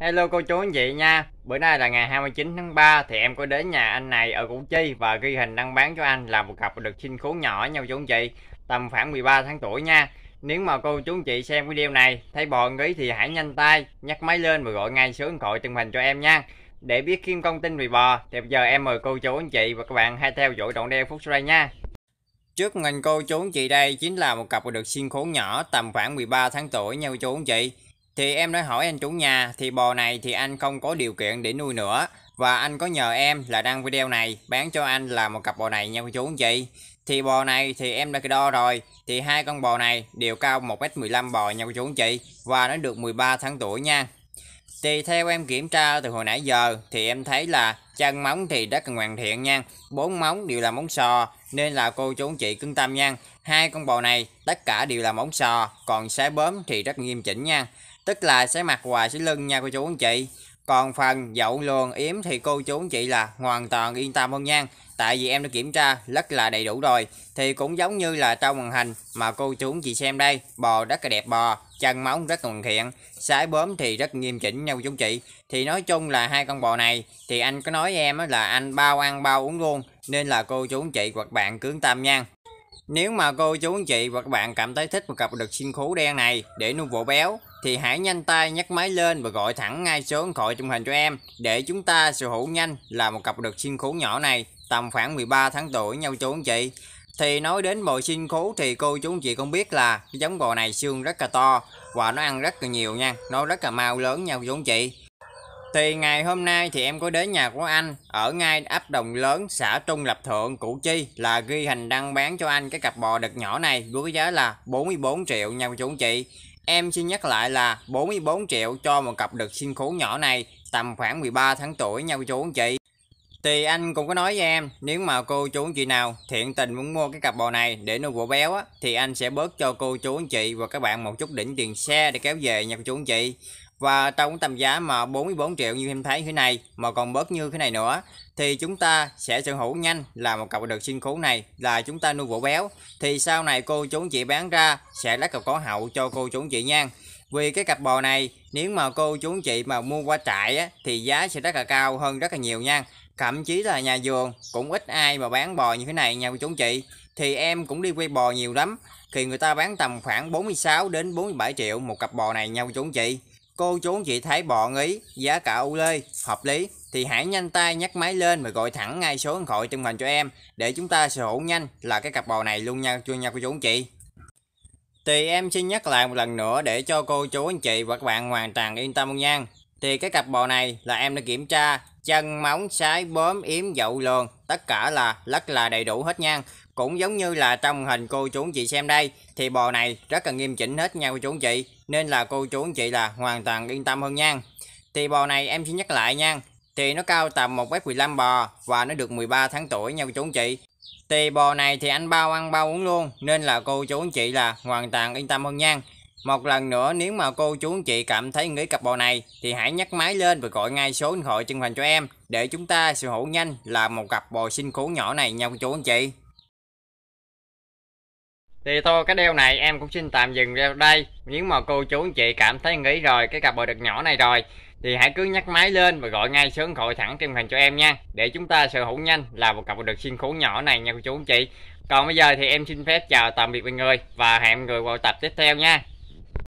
Hello cô chú anh chị nha Bữa nay là ngày 29 tháng 3 Thì em có đến nhà anh này ở Củ Chi Và ghi hình đăng bán cho anh là một cặp được sinh khố nhỏ nhau chú anh chị Tầm khoảng 13 tháng tuổi nha Nếu mà cô chú anh chị xem video này Thấy bò ý thì hãy nhanh tay Nhắc máy lên và gọi ngay số điện thoại từng hình cho em nha Để biết kim công tin về bò Thì bây giờ em mời cô chú anh chị và các bạn Hãy theo dõi đoạn đeo phút sau đây nha Trước ngành cô chú anh chị đây Chính là một cặp được sinh khố nhỏ Tầm khoảng 13 tháng tuổi nhau chú anh chị thì em đã hỏi anh chủ nhà thì bò này thì anh không có điều kiện để nuôi nữa. Và anh có nhờ em là đăng video này bán cho anh là một cặp bò này nha cô chú anh chị. Thì bò này thì em đã đo rồi. Thì hai con bò này đều cao 1m15 bò nha cô chú anh chị. Và nó được 13 tháng tuổi nha. Thì theo em kiểm tra từ hồi nãy giờ thì em thấy là chân móng thì rất là hoàn thiện nha. Bốn móng đều là móng sò nên là cô chú anh chị cưng tâm nha. Hai con bò này tất cả đều là móng sò, còn xé bớm thì rất nghiêm chỉnh nha tức là sẽ mặc hoài sẽ lưng nha cô chú anh chị còn phần dậu luồn yếm thì cô chú anh chị là hoàn toàn yên tâm hơn nha tại vì em đã kiểm tra rất là đầy đủ rồi thì cũng giống như là trong màn hình mà cô chú anh chị xem đây bò rất là đẹp bò chân móng rất hoàn thiện sái bướm thì rất nghiêm chỉnh nha cô chú anh chị thì nói chung là hai con bò này thì anh có nói em là anh bao ăn bao uống luôn nên là cô chú anh chị hoặc bạn cứ tâm nha nếu mà cô chú anh chị và các bạn cảm thấy thích một cặp đực xin khố đen này để nuôi vỗ béo thì hãy nhanh tay nhấc máy lên và gọi thẳng ngay số điện thoại trong hình cho em để chúng ta sở hữu nhanh là một cặp đực sinh khố nhỏ này tầm khoảng 13 tháng tuổi nhau chú anh chị. Thì nói đến bò sinh khố thì cô chú anh chị cũng biết là giống bò này xương rất là to và nó ăn rất là nhiều nha, nó rất là mau lớn nhau chú anh chị. Thì ngày hôm nay thì em có đến nhà của anh ở ngay ấp Đồng Lớn, xã Trung Lập Thượng, Củ Chi là ghi hình đăng bán cho anh cái cặp bò đực nhỏ này với giá là 44 triệu nhau chú anh chị. Em xin nhắc lại là 44 triệu cho một cặp đực sinh khố nhỏ này tầm khoảng 13 tháng tuổi nha cô chú anh chị. Thì anh cũng có nói với em, nếu mà cô chú anh chị nào thiện tình muốn mua cái cặp bò này để nuôi bò béo á, thì anh sẽ bớt cho cô chú anh chị và các bạn một chút đỉnh tiền xe để kéo về nha cô chú anh chị. Và trong tầm giá mà 44 triệu như em thấy thế này mà còn bớt như thế này nữa thì chúng ta sẽ sở hữu nhanh là một cặp được sinh khố này là chúng ta nuôi vỗ béo thì sau này cô chú chị bán ra sẽ lấy cặp có hậu cho cô chú chị nha vì cái cặp bò này nếu mà cô chú chị mà mua qua trại á, thì giá sẽ rất là cao hơn rất là nhiều nha thậm chí là nhà vườn cũng ít ai mà bán bò như thế này nha cô chú chị thì em cũng đi quay bò nhiều lắm thì người ta bán tầm khoảng 46 đến 47 triệu một cặp bò này nha cô chú chị Cô chú chị thấy bọn ý, giá cả ưu lê, hợp lý thì hãy nhanh tay nhấc máy lên và gọi thẳng ngay số điện thoại trong màn cho em để chúng ta sở hữu nhanh là cái cặp bò này luôn nha chưa nha cô chú anh chị. Thì em xin nhắc lại một lần nữa để cho cô chú anh chị và các bạn hoàn toàn yên tâm nha. Thì cái cặp bò này là em đã kiểm tra chân móng sái bóm yếm dậu lườn tất cả là lất là đầy đủ hết nha cũng giống như là trong hình cô chú anh chị xem đây thì bò này rất là nghiêm chỉnh hết nha cô chú anh chị nên là cô chú anh chị là hoàn toàn yên tâm hơn nha thì bò này em xin nhắc lại nha thì nó cao tầm 1m15 bò và nó được 13 tháng tuổi nha cô chú anh chị thì bò này thì anh bao ăn bao uống luôn nên là cô chú anh chị là hoàn toàn yên tâm hơn nha một lần nữa nếu mà cô chú anh chị cảm thấy nghĩ cặp bò này thì hãy nhắc máy lên và gọi ngay số điện thoại chân thành cho em để chúng ta sở hữu nhanh là một cặp bò sinh khú nhỏ này nha cô chú anh chị. Thì thôi cái đeo này em cũng xin tạm dừng ra đây. Nếu mà cô chú anh chị cảm thấy nghĩ rồi cái cặp bò đực nhỏ này rồi thì hãy cứ nhắc máy lên và gọi ngay số điện thoại thẳng trên hình cho em nha để chúng ta sở hữu nhanh là một cặp bò đực sinh khú nhỏ này nha cô chú anh chị. Còn bây giờ thì em xin phép chào tạm biệt mọi người và hẹn người vào tập tiếp theo nha.